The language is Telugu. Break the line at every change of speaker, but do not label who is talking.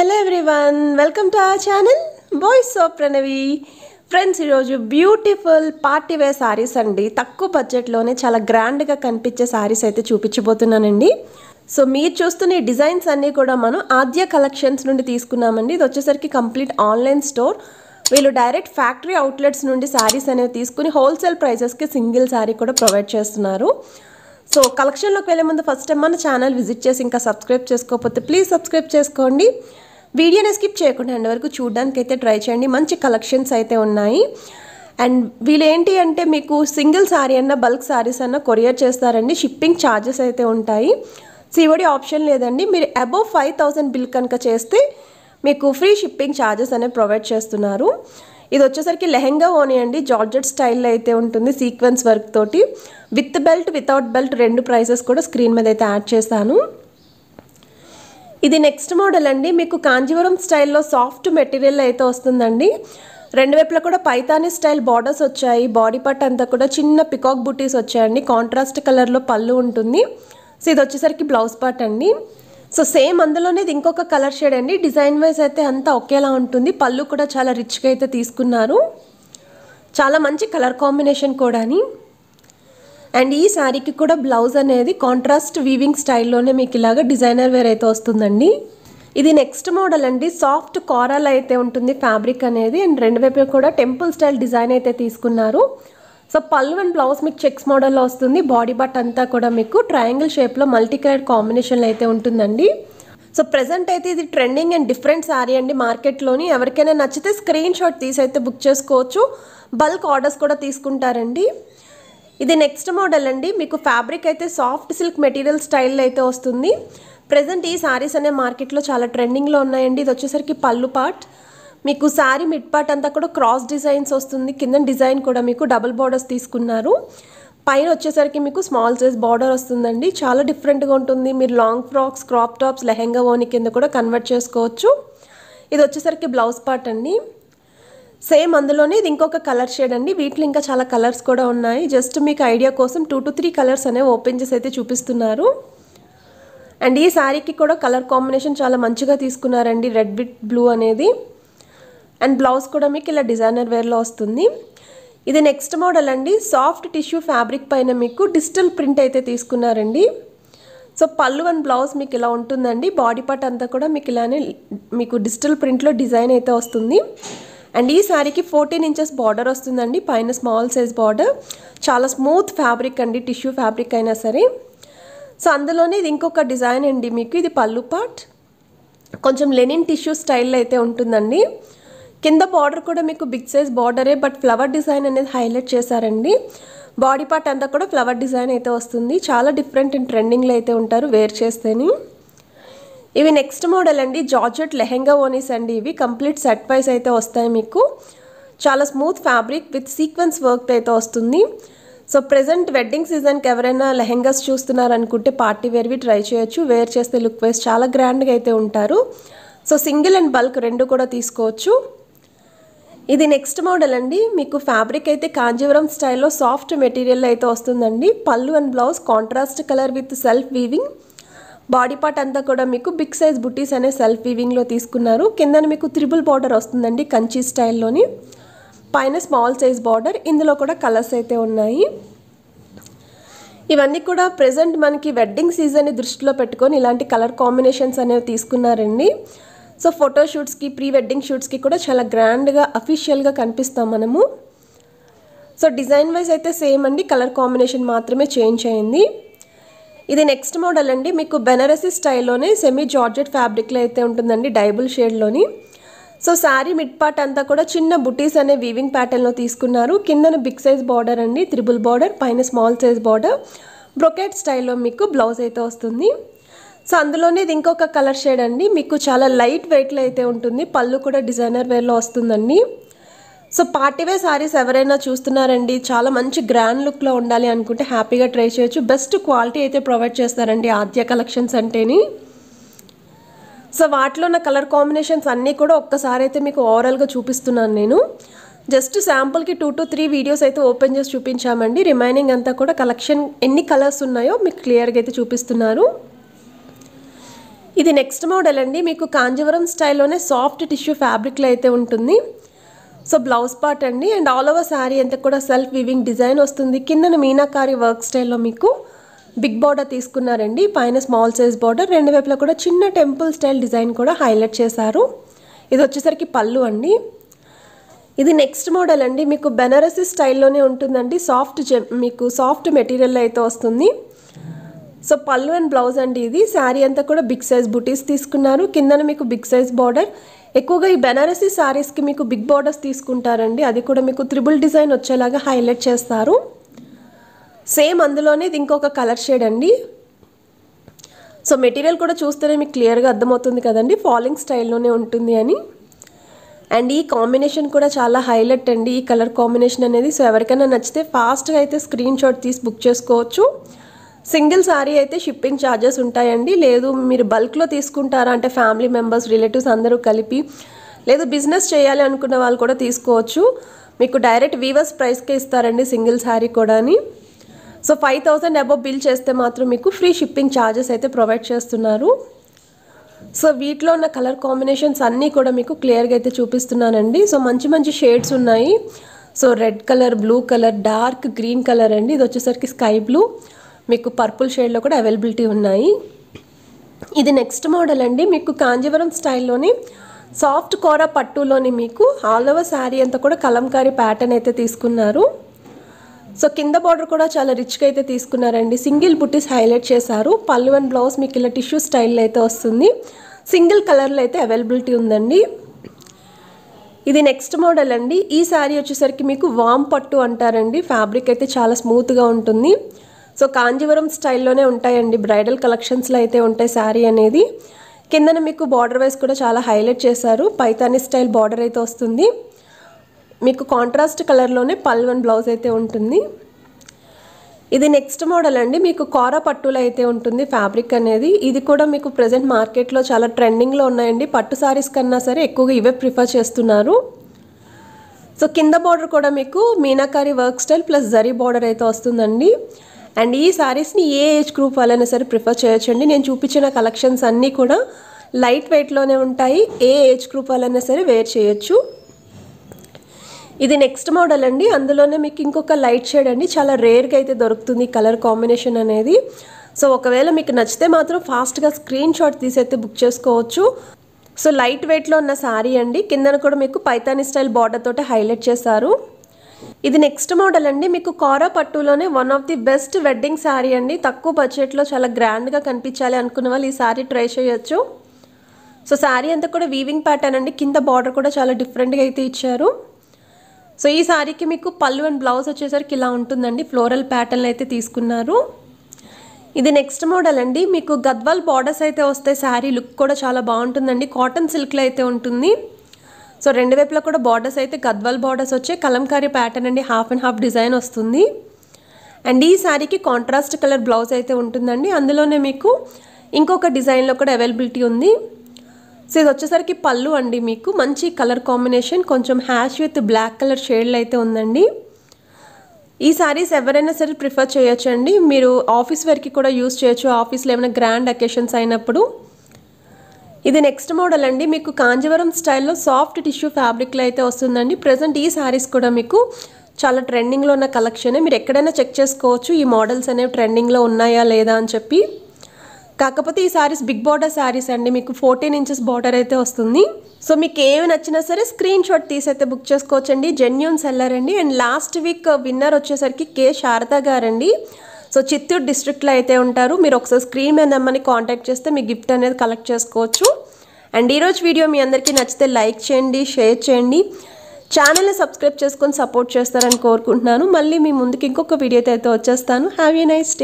hello everyone welcome to our channel boys of Pranavi friends ఈరోజు బ్యూటిఫుల్ పార్టీ వేర్ శారీస్ అండి తక్కువ బడ్జెట్లోనే చాలా గ్రాండ్గా కనిపించే శారీస్ అయితే చూపించబోతున్నానండి సో మీరు చూస్తున్న ఈ డిజైన్స్ అన్నీ కూడా మనం ఆద్య కలెక్షన్స్ నుండి తీసుకున్నామండి ఇది వచ్చేసరికి కంప్లీట్ ఆన్లైన్ స్టోర్ వీళ్ళు డైరెక్ట్ ఫ్యాక్టరీ అవుట్లెట్స్ నుండి శారీస్ అనేవి తీసుకుని హోల్సేల్ ప్రైజెస్కి సింగిల్ శారీ కూడా ప్రొవైడ్ చేస్తున్నారు సో కలెక్షన్లోకి వెళ్ళే ముందు ఫస్ట్ టైం మన ఛానల్ విజిట్ చేసి ఇంకా సబ్స్క్రైబ్ చేసుకోకపోతే ప్లీజ్ సబ్స్క్రైబ్ చేసుకోండి వీడియోని స్కిప్ చేయకుండా అండ్ వరకు చూడడానికి అయితే ట్రై చేయండి మంచి కలెక్షన్స్ అయితే ఉన్నాయి అండ్ వీళ్ళేంటి అంటే మీకు సింగిల్ శారీ అన్న బల్క్ శారీస్ అన్న కొరియర్ చేస్తారండి షిప్పింగ్ ఛార్జెస్ అయితే ఉంటాయి సివడి ఆప్షన్ లేదండి మీరు అబోవ్ ఫైవ్ థౌజండ్ బిల్ కనుక చేస్తే మీకు ఫ్రీ షిప్పింగ్ ఛార్జెస్ అనేవి ప్రొవైడ్ చేస్తున్నారు ఇది వచ్చేసరికి లెహెంగా ఓని అండి జార్జెట్ స్టైల్లో అయితే ఉంటుంది సీక్వెన్స్ వర్క్ తోటి విత్ బెల్ట్ వితౌట్ బెల్ట్ రెండు ప్రైజెస్ కూడా స్క్రీన్ మీద అయితే యాడ్ చేశాను ఇది నెక్స్ట్ మోడల్ అండి మీకు కాంజీవరం స్టైల్లో సాఫ్ట్ మెటీరియల్ అయితే వస్తుందండి రెండు వైపులా కూడా పైతానీ స్టైల్ బార్డర్స్ వచ్చాయి బాడీ పార్ట్ అంతా కూడా చిన్న పికాక్ బుటీస్ వచ్చాయండి కాంట్రాస్ట్ కలర్లో పళ్ళు ఉంటుంది సో ఇది వచ్చేసరికి బ్లౌజ్ పార్ట్ అండి సో సేమ్ అందులోనే ఇది ఇంకొక కలర్ షేడ్ అండి డిజైన్ వైజ్ అయితే అంతా ఒకేలా ఉంటుంది పళ్ళు కూడా చాలా రిచ్గా అయితే తీసుకున్నారు చాలా మంచి కలర్ కాంబినేషన్ అని అండ్ ఈ శారీకి కూడా బ్లౌజ్ అనేది కాంట్రాస్ట్ వీవింగ్ స్టైల్లోనే మీకు ఇలాగ డిజైనర్ వేర్ అయితే వస్తుందండి ఇది నెక్స్ట్ మోడల్ అండి సాఫ్ట్ కారాల్ అయితే ఉంటుంది ఫ్యాబ్రిక్ అనేది అండ్ రెండు వైపు కూడా టెంపుల్ స్టైల్ డిజైన్ అయితే తీసుకున్నారు సో పల్లు అండ్ బ్లౌజ్ మీకు చెక్స్ మోడల్లో వస్తుంది బాడీ బట్ అంతా కూడా మీకు ట్రయాంగిల్ షేప్లో మల్టీ కలర్ కాంబినేషన్లో అయితే ఉంటుందండి సో ప్రజెంట్ అయితే ఇది ట్రెండింగ్ అండ్ డిఫరెంట్ శారీ అండి మార్కెట్లోని ఎవరికైనా నచ్చితే స్క్రీన్ షాట్ తీసి అయితే బుక్ చేసుకోవచ్చు బల్క్ ఆర్డర్స్ కూడా తీసుకుంటారండి ఇది నెక్స్ట్ మోడల్ అండి మీకు ఫ్యాబ్రిక్ అయితే సాఫ్ట్ సిల్క్ మెటీరియల్ స్టైల్లో అయితే వస్తుంది ప్రజెంట్ ఈ శారీస్ అనే మార్కెట్లో చాలా ట్రెండింగ్లో ఉన్నాయండి ఇది వచ్చేసరికి పళ్ళు పార్ట్ మీకు శారీ మిడ్ పార్ట్ అంతా కూడా క్రాస్ డిజైన్స్ వస్తుంది కింద డిజైన్ కూడా మీకు డబుల్ బార్డర్స్ తీసుకున్నారు పైన వచ్చేసరికి మీకు స్మాల్ సైజ్ బార్డర్ వస్తుందండి చాలా డిఫరెంట్గా ఉంటుంది మీరు long frocks crop tops lehenga ఓని కింద కూడా కన్వర్ట్ చేసుకోవచ్చు ఇది వచ్చేసరికి బ్లౌజ్ పార్ట్ అండి సేమ్ అందులోనే ఇది ఇంకొక కలర్ షేడ్ అండి వీటిలో ఇంకా చాలా కలర్స్ కూడా ఉన్నాయి జస్ట్ మీకు ఐడియా కోసం టూ టు త్రీ కలర్స్ అనేవి ఓపెన్ చేసి అయితే చూపిస్తున్నారు అండ్ ఈ శారీకి కూడా కలర్ కాంబినేషన్ చాలా మంచిగా తీసుకున్నారండి రెడ్ బిట్ బ్లూ అనేది అండ్ బ్లౌజ్ కూడా మీకు ఇలా డిజైనర్ వేర్లో వస్తుంది ఇది నెక్స్ట్ మోడల్ అండి సాఫ్ట్ టిష్యూ ఫ్యాబ్రిక్ పైన మీకు డిజిటల్ ప్రింట్ అయితే తీసుకున్నారండి సో పళ్ళు అండ్ బ్లౌజ్ మీకు ఇలా ఉంటుందండి బాడీ పార్ట్ అంతా కూడా మీకు ఇలానే మీకు డిజిటల్ ప్రింట్లో డిజైన్ అయితే వస్తుంది అండ్ ఈ శారీకి ఫోర్టీన్ ఇంచెస్ బార్డర్ వస్తుందండి పైన స్మాల్ సైజ్ బార్డర్ చాలా స్మూత్ ఫ్యాబ్రిక్ అండి టిష్యూ ఫ్యాబ్రిక్ అయినా సరే సో అందులోనే ఇది ఇంకొక డిజైన్ అండి మీకు ఇది పళ్ళు పార్ట్ కొంచెం లెనిన్ టిష్యూ స్టైల్ అయితే ఉంటుందండి కింద బార్డర్ కూడా మీకు బిగ్ సైజ్ బార్డరే బట్ ఫ్లవర్ డిజైన్ అనేది హైలైట్ చేశారండి బాడీ పార్ట్ అంతా కూడా ఫ్లవర్ డిజైన్ అయితే వస్తుంది చాలా డిఫరెంట్ ట్రెండింగ్లో అయితే ఉంటారు వేర్ చేస్తేనే ఇవి నెక్స్ట్ మోడల్ అండి జార్జెట్ లెహెంగా ఓనీస్ అండి ఇవి కంప్లీట్ సెట్ వైస్ అయితే వస్తాయి మీకు చాలా smooth fabric with sequence work అయితే వస్తుంది సో ప్రజెంట్ వెడ్డింగ్ సీజన్కి ఎవరైనా లెహెంగాస్ చూస్తున్నారనుకుంటే పార్టీ వేర్వి ట్రై చేయొచ్చు వేర్ చేస్తే లుక్ వైజ్ చాలా గ్రాండ్గా అయితే ఉంటారు సో సింగిల్ అండ్ బల్క్ రెండు కూడా తీసుకోవచ్చు ఇది నెక్స్ట్ మోడల్ అండి మీకు ఫ్యాబ్రిక్ అయితే కాంజీవరం స్టైల్లో సాఫ్ట్ మెటీరియల్ అయితే వస్తుందండి పళ్ళు and blouse contrast colour with self weaving body part అంతా కూడా మీకు బిగ్ సైజ్ బుట్టీస్ అనే సెల్ఫ్ వీవింగ్లో తీసుకున్నారు కింద మీకు త్రిబుల్ బార్డర్ వస్తుందండి కంచి స్టైల్లోని పైన స్మాల్ సైజ్ బార్డర్ ఇందులో కూడా కలర్స్ అయితే ఉన్నాయి ఇవన్నీ కూడా ప్రజెంట్ మనకి వెడ్డింగ్ సీజన్ని దృష్టిలో పెట్టుకొని ఇలాంటి కలర్ కాంబినేషన్స్ అనేవి తీసుకున్నారండి సో ఫోటోషూట్స్కి ప్రీ వెడ్డింగ్ షూట్స్కి కూడా చాలా గ్రాండ్గా అఫీషియల్గా కనిపిస్తాం మనము సో డిజైన్ వైజ్ అయితే సేమ్ అండి కలర్ కాంబినేషన్ మాత్రమే చేంజ్ అయింది ఇది నెక్స్ట్ మోడల్ అండి మీకు బెనారసీ స్టైల్లోనే సెమీ జార్జెట్ ఫ్యాబ్రిక్లో అయితే ఉంటుందండి డైబుల్ షేడ్లోని సో శారీ మిడ్ పార్ట్ అంతా కూడా చిన్న బుటీస్ అనే వీవింగ్ ప్యాటర్న్లో తీసుకున్నారు కిందన బిగ్ సైజ్ బార్డర్ అండి త్రిబుల్ బార్డర్ పైన స్మాల్ సైజ్ బార్డర్ బ్రొకెట్ స్టైల్లో మీకు బ్లౌజ్ అయితే వస్తుంది సో అందులోనే ఇది ఇంకొక కలర్ షేడ్ అండి మీకు చాలా లైట్ వెయిట్లో అయితే ఉంటుంది పళ్ళు కూడా డిజైనర్ వేర్లో వస్తుందండి సో పార్టీవే సారీస్ ఎవరైనా చూస్తున్నారండి చాలా మంచి గ్రాండ్ లుక్లో ఉండాలి అనుకుంటే హ్యాపీగా ట్రై చేయొచ్చు బెస్ట్ క్వాలిటీ అయితే ప్రొవైడ్ చేస్తారండి ఆద్య కలెక్షన్స్ అంటేని సో వాటిలో ఉన్న కలర్ కాంబినేషన్స్ అన్నీ కూడా ఒక్కసారి అయితే మీకు ఓవరాల్గా చూపిస్తున్నాను నేను జస్ట్ శాంపుల్కి టూ టు త్రీ వీడియోస్ అయితే ఓపెన్ చేసి చూపించామండి రిమైనింగ్ అంతా కూడా కలెక్షన్ ఎన్ని కలర్స్ ఉన్నాయో మీకు క్లియర్గా అయితే చూపిస్తున్నారు ఇది నెక్స్ట్ మోడల్ అండి మీకు కాంజీవరం స్టైల్లోనే సాఫ్ట్ టిష్యూ ఫ్యాబ్రిక్లో అయితే ఉంటుంది సో బ్లౌజ్ పార్ట్ అండి అండ్ ఆల్ ఓవర్ శారీ అంతా కూడా సెల్ఫ్ వివింగ్ డిజైన్ వస్తుంది కిందన మీనాకారి వర్క్ స్టైల్లో మీకు బిగ్ బార్డర్ తీసుకున్నారండి పైన స్మాల్ సైజ్ బార్డర్ రెండు వైపులా కూడా చిన్న టెంపుల్ స్టైల్ డిజైన్ కూడా హైలైట్ చేశారు ఇది వచ్చేసరికి పళ్ళు అండి ఇది నెక్స్ట్ మోడల్ అండి మీకు బెనారసీ స్టైల్లోనే ఉంటుందండి సాఫ్ట్ మీకు సాఫ్ట్ మెటీరియల్ అయితే వస్తుంది సో పళ్ళు అండ్ బ్లౌజ్ అండి ఇది శారీ అంతా కూడా బిగ్ సైజ్ బుటీస్ తీసుకున్నారు కిందన మీకు బిగ్ సైజ్ బార్డర్ ఎక్కువగా ఈ బెనారసీ శారీస్కి మీకు బిగ్ బార్డర్స్ తీసుకుంటారండి అది కూడా మీకు త్రిబుల్ డిజైన్ వచ్చేలాగా హైలైట్ చేస్తారు సేమ్ అందులోనే ఇది ఇంకొక కలర్ షేడ్ అండి సో మెటీరియల్ కూడా చూస్తేనే మీకు క్లియర్గా అర్థమవుతుంది కదండి ఫాలింగ్ స్టైల్లోనే ఉంటుంది అని అండ్ ఈ కాంబినేషన్ కూడా చాలా హైలైట్ అండి ఈ కలర్ కాంబినేషన్ అనేది సో ఎవరికైనా నచ్చితే ఫాస్ట్గా అయితే స్క్రీన్ షాట్ తీసి బుక్ చేసుకోవచ్చు సింగిల్ శారీ అయితే షిప్పింగ్ ఛార్జెస్ ఉంటాయండి లేదు మీరు బల్క్లో తీసుకుంటారా అంటే ఫ్యామిలీ మెంబర్స్ రిలేటివ్స్ అందరూ కలిపి లేదు బిజినెస్ చేయాలి అనుకున్న వాళ్ళు కూడా తీసుకోవచ్చు మీకు డైరెక్ట్ వీవర్స్ ప్రైస్కే ఇస్తారండి సింగిల్ శారీ కూడాని so five thousand above bill చేస్తే మాత్రం మీకు ఫ్రీ షిప్పింగ్ ఛార్జెస్ అయితే ప్రొవైడ్ చేస్తున్నారు సో వీటిలో ఉన్న కలర్ కాంబినేషన్స్ అన్నీ కూడా మీకు క్లియర్గా అయితే చూపిస్తున్నానండి సో మంచి మంచి షేడ్స్ ఉన్నాయి so red colour blue colour dark green colour అండి ఇది వచ్చేసరికి స్కై బ్లూ మీకు పర్పుల్ షేడ్లో కూడా అవైలబిలిటీ ఉన్నాయి ఇది నెక్స్ట్ మోడల్ అండి మీకు కాంజీవరం స్టైల్లోని సాఫ్ట్ కోర పట్టులోని మీకు ఆల్ ఓవర్ శారీ అంతా కూడా కలంకారీ ప్యాటర్న్ అయితే తీసుకున్నారు సో కింద బార్డర్ కూడా చాలా రిచ్గా అయితే తీసుకున్నారండి సింగిల్ బుట్టీస్ హైలైట్ చేశారు పళ్ళు అండ్ బ్లౌజ్ మీకు ఇలా టిష్యూ స్టైల్లో అయితే వస్తుంది సింగిల్ కలర్లో అయితే అవైలబిలిటీ ఉందండి ఇది నెక్స్ట్ మోడల్ అండి ఈ శారీ వచ్చేసరికి మీకు వామ్ పట్టు అంటారండి ఫ్యాబ్రిక్ అయితే చాలా స్మూత్గా ఉంటుంది సో కాంజీవరం స్టైల్లోనే ఉంటాయండి బ్రైడల్ కలెక్షన్స్లో అయితే ఉంటాయి శారీ అనేది కిందన మీకు బార్డర్ వైస్ కూడా చాలా హైలైట్ చేశారు పైతాని స్టైల్ బార్డర్ అయితే వస్తుంది మీకు కాంట్రాస్ట్ కలర్లోనే పల్వన్ బ్లౌజ్ అయితే ఉంటుంది ఇది నెక్స్ట్ మోడల్ అండి మీకు కార పట్టులో అయితే ఉంటుంది ఫ్యాబ్రిక్ అనేది ఇది కూడా మీకు ప్రజెంట్ మార్కెట్లో చాలా ట్రెండింగ్లో ఉన్నాయండి పట్టు సారీస్ కన్నా సరే ఎక్కువగా ఇవే ప్రిఫర్ చేస్తున్నారు సో కింద బార్డర్ కూడా మీకు meenakari work style plus zari border అయితే వస్తుందండి అండ్ ఈ శారీస్ని ఏ ఏజ్ గ్రూప్ వాళ్ళైనా సరే ప్రిఫర్ చేయొచ్చండి నేను చూపించిన కలెక్షన్స్ అన్నీ కూడా లైట్ వెయిట్లోనే ఉంటాయి ఏ ఏజ్ గ్రూప్ వాళ్ళైనా సరే వేర్ చేయొచ్చు ఇది నెక్స్ట్ మోడల్ అండి అందులోనే మీకు ఇంకొక లైట్ షేడ్ అండి చాలా రేర్గా అయితే దొరుకుతుంది కలర్ కాంబినేషన్ అనేది సో ఒకవేళ మీకు నచ్చితే మాత్రం ఫాస్ట్గా స్క్రీన్ షాట్ తీసి అయితే బుక్ చేసుకోవచ్చు సో లైట్ వెయిట్లో ఉన్న శారీ అండి కిందన కూడా మీకు పైతాని స్టైల్ బార్డర్ తోటి హైలైట్ చేశారు ఇది నెక్స్ట్ మోడల్ అండి మీకు కారా పట్టులోనే one of the best wedding sari అండి తక్కువ బడ్జెట్లో చాలా గ్రాండ్గా కనిపించాలి అనుకున్న వాళ్ళు ఈ శారీ ట్రై చేయొచ్చు సో శారీ అంతా కూడా వీవింగ్ ప్యాటర్న్ అండి కింద బార్డర్ కూడా చాలా డిఫరెంట్గా అయితే ఇచ్చారు సో ఈ శారీకి మీకు పళ్ళు అండ్ బ్లౌజ్ వచ్చేసరికి ఇలా ఉంటుందండి ఫ్లోరల్ ప్యాటర్న్ అయితే తీసుకున్నారు ఇది నెక్స్ట్ మోడల్ అండి మీకు గద్వాల్ బార్డర్స్ అయితే వస్తే శారీ లుక్ కూడా చాలా బాగుంటుందండి కాటన్ సిల్క్లో అయితే ఉంటుంది సో రెండు వైపులా కూడా బార్డర్స్ అయితే గద్వాల్ బార్డర్స్ వచ్చే కలంకారీ ప్యాటర్న్ అండి హాఫ్ అండ్ హాఫ్ డిజైన్ వస్తుంది అండ్ ఈ శారీకి కాంట్రాస్ట్ కలర్ బ్లౌజ్ అయితే ఉంటుందండి అందులోనే మీకు ఇంకొక డిజైన్లో కూడా అవైలబిలిటీ ఉంది సో ఇది వచ్చేసరికి పళ్ళు అండి మీకు మంచి కలర్ కాంబినేషన్ కొంచెం హ్యాష్ విత్ బ్లాక్ కలర్ షేడ్లు అయితే ఉందండి ఈ శారీస్ ఎవరైనా సరే ప్రిఫర్ చేయొచ్చండి మీరు ఆఫీస్ వేర్కి కూడా యూస్ చేయొచ్చు ఆఫీస్లో ఏమైనా గ్రాండ్ అకేషన్స్ అయినప్పుడు ఇది నెక్స్ట్ మోడల్ అండి మీకు కాంజీవరం స్టైల్లో సాఫ్ట్ టిష్యూ ఫ్యాబ్రిక్లో అయితే వస్తుందండి ప్రజెంట్ ఈ శారీస్ కూడా మీకు చాలా ట్రెండింగ్లో ఉన్న కలెక్షనే మీరు ఎక్కడైనా చెక్ చేసుకోవచ్చు ఈ మోడల్స్ అనేవి ట్రెండింగ్లో ఉన్నాయా లేదా అని చెప్పి కాకపోతే ఈ సారీస్ బిగ్ బార్డర్ సారీస్ అండి మీకు ఫోర్టీన్ ఇంచెస్ బార్డర్ అయితే వస్తుంది సో మీకు ఏమి నచ్చినా సరే స్క్రీన్ షాట్ తీసి అయితే బుక్ చేసుకోవచ్చండి జెన్యున్ సెల్లర్ అండి అండ్ లాస్ట్ వీక్ విన్నర్ వచ్చేసరికి కే శారదా గారండి సో చిత్తూరు డిస్ట్రిక్ట్లో అయితే ఉంటారు మీరు ఒకసారి స్క్రీన్ మీద నెంబర్ని కాంటాక్ట్ చేస్తే మీ గిఫ్ట్ అనేది కలెక్ట్ చేసుకోవచ్చు అండ్ ఈరోజు వీడియో మీ అందరికీ నచ్చితే లైక్ చేయండి షేర్ చేయండి ఛానల్ని సబ్స్క్రైబ్ చేసుకొని సపోర్ట్ చేస్తారని కోరుకుంటున్నాను మళ్ళీ మీ ముందుకు ఇంకొక వీడియోతో అయితే వచ్చేస్తాను హ్యావ్ ఏ నైస్ డే